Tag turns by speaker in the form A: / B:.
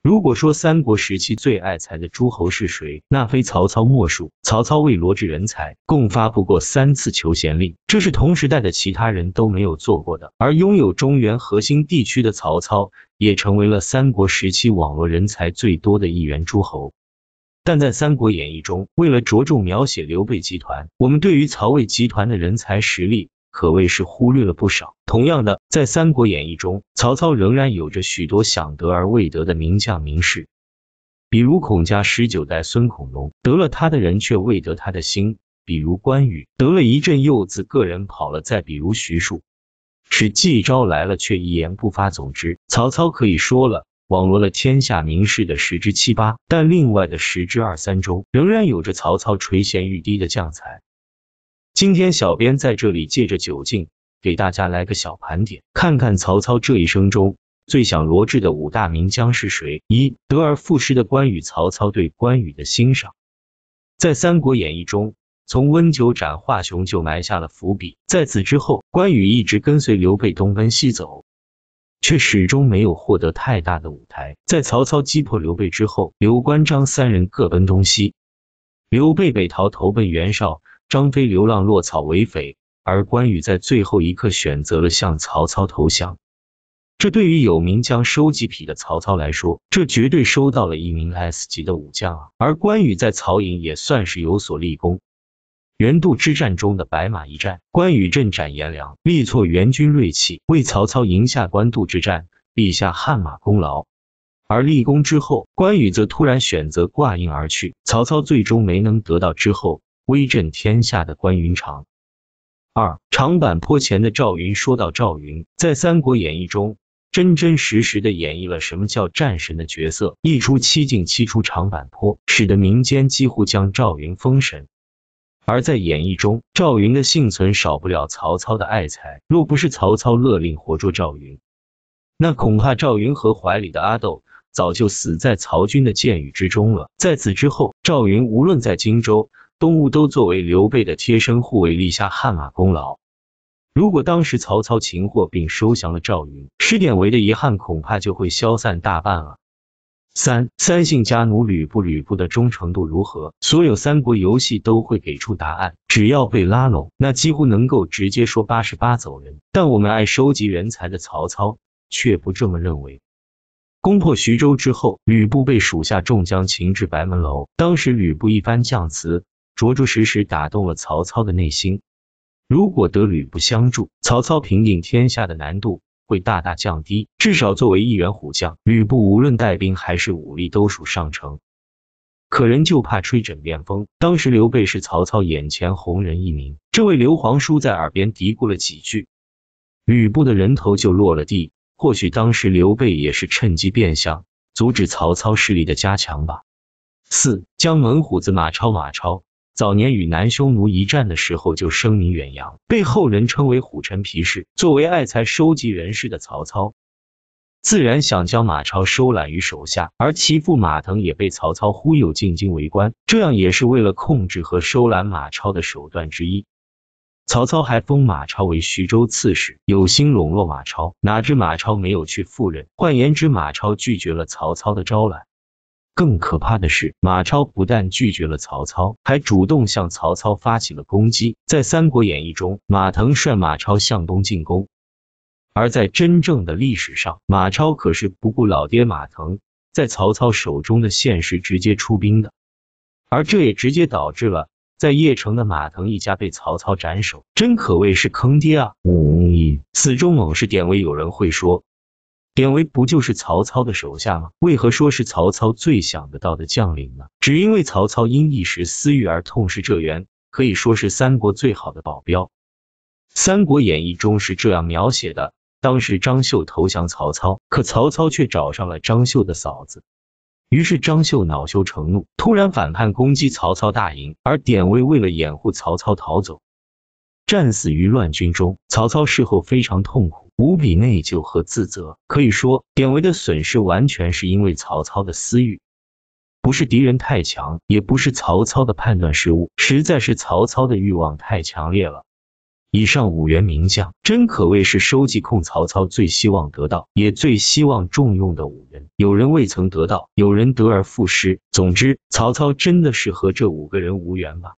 A: 如果说三国时期最爱才的诸侯是谁，那非曹操莫属。曹操为罗织人才，共发布过三次求贤令，这是同时代的其他人都没有做过的。而拥有中原核心地区的曹操，也成为了三国时期网络人才最多的一员诸侯。但在《三国演义》中，为了着重描写刘备集团，我们对于曹魏集团的人才实力。可谓是忽略了不少。同样的，在《三国演义》中，曹操仍然有着许多想得而未得的名将名士，比如孔家十九代孙孔融，得了他的人却未得他的心；比如关羽，得了一阵又自个人跑了；再比如徐庶，使计招来了却一言不发。总之，曹操可以说了网罗了天下名士的十之七八，但另外的十之二三中，仍然有着曹操垂涎欲滴的将才。今天小编在这里借着酒劲，给大家来个小盘点，看看曹操这一生中最想罗致的五大名将是谁。一得而复失的关羽，曹操对关羽的欣赏，在《三国演义》中，从温酒斩华雄就埋下了伏笔。在此之后，关羽一直跟随刘备东奔西走，却始终没有获得太大的舞台。在曹操击破刘备之后，刘关张三人各奔东西，刘备北逃投奔袁绍。张飞流浪落草为匪，而关羽在最后一刻选择了向曹操投降。这对于有名将收集癖的曹操来说，这绝对收到了一名 S 级的武将啊！而关羽在曹营也算是有所立功。袁渡之战中的白马一战，关羽镇斩颜良，力挫袁军锐气，为曹操赢下官渡之战，立下汗马功劳。而立功之后，关羽则突然选择挂印而去，曹操最终没能得到之后。威震天下的关云长，二长坂坡前的赵云。说到赵云，在《三国演义》中真真实实的演绎了什么叫战神的角色。一出七进七出长坂坡，使得民间几乎将赵云封神。而在演义中，赵云的幸存少不了曹操的爱才。若不是曹操勒令活捉赵云，那恐怕赵云和怀里的阿斗早就死在曹军的箭雨之中了。在此之后，赵云无论在荆州。东吴都作为刘备的贴身护卫立下汗马功劳。如果当时曹操擒获并收降了赵云、施典韦的遗憾恐怕就会消散大半了。三三姓家奴吕布，吕布的忠诚度如何？所有三国游戏都会给出答案。只要被拉拢，那几乎能够直接说八十八走人。但我们爱收集人才的曹操却不这么认为。攻破徐州之后，吕布被属下众将擒至白门楼，当时吕布一番降辞。着着实实打动了曹操的内心。如果得吕布相助，曹操平定天下的难度会大大降低。至少作为一员虎将，吕布无论带兵还是武力都属上乘。可人就怕吹枕边风。当时刘备是曹操眼前红人一名，这位刘皇叔在耳边嘀咕了几句，吕布的人头就落了地。或许当时刘备也是趁机变相阻止曹操势力的加强吧。四将猛虎子马超，马超。早年与南匈奴一战的时候就声名远扬，被后人称为虎臣皮氏。作为爱才收集人士的曹操，自然想将马超收揽于手下，而其父马腾也被曹操忽悠进京为官，这样也是为了控制和收揽马超的手段之一。曹操还封马超为徐州刺史，有心笼络马超，哪知马超没有去赴任，换言之，马超拒绝了曹操的招揽。更可怕的是，马超不但拒绝了曹操，还主动向曹操发起了攻击。在《三国演义》中，马腾率马超向东进攻，而在真正的历史上，马超可是不顾老爹马腾在曹操手中的现实，直接出兵的。而这也直接导致了在邺城的马腾一家被曹操斩首，真可谓是坑爹啊！此中猛士典韦，有人会说。典韦不就是曹操的手下吗？为何说是曹操最想得到的将领呢？只因为曹操因一时私欲而痛失这员，可以说是三国最好的保镖。《三国演义》中是这样描写的：当时张绣投降曹操，可曹操却找上了张绣的嫂子，于是张绣恼羞成怒，突然反叛攻击曹操大营，而典韦为了掩护曹操逃走，战死于乱军中。曹操事后非常痛苦。无比内疚和自责，可以说，典韦的损失完全是因为曹操的私欲，不是敌人太强，也不是曹操的判断失误，实在是曹操的欲望太强烈了。以上五员名将，真可谓是收集控曹操最希望得到，也最希望重用的五人，有人未曾得到，有人得而复失，总之，曹操真的是和这五个人无缘吧。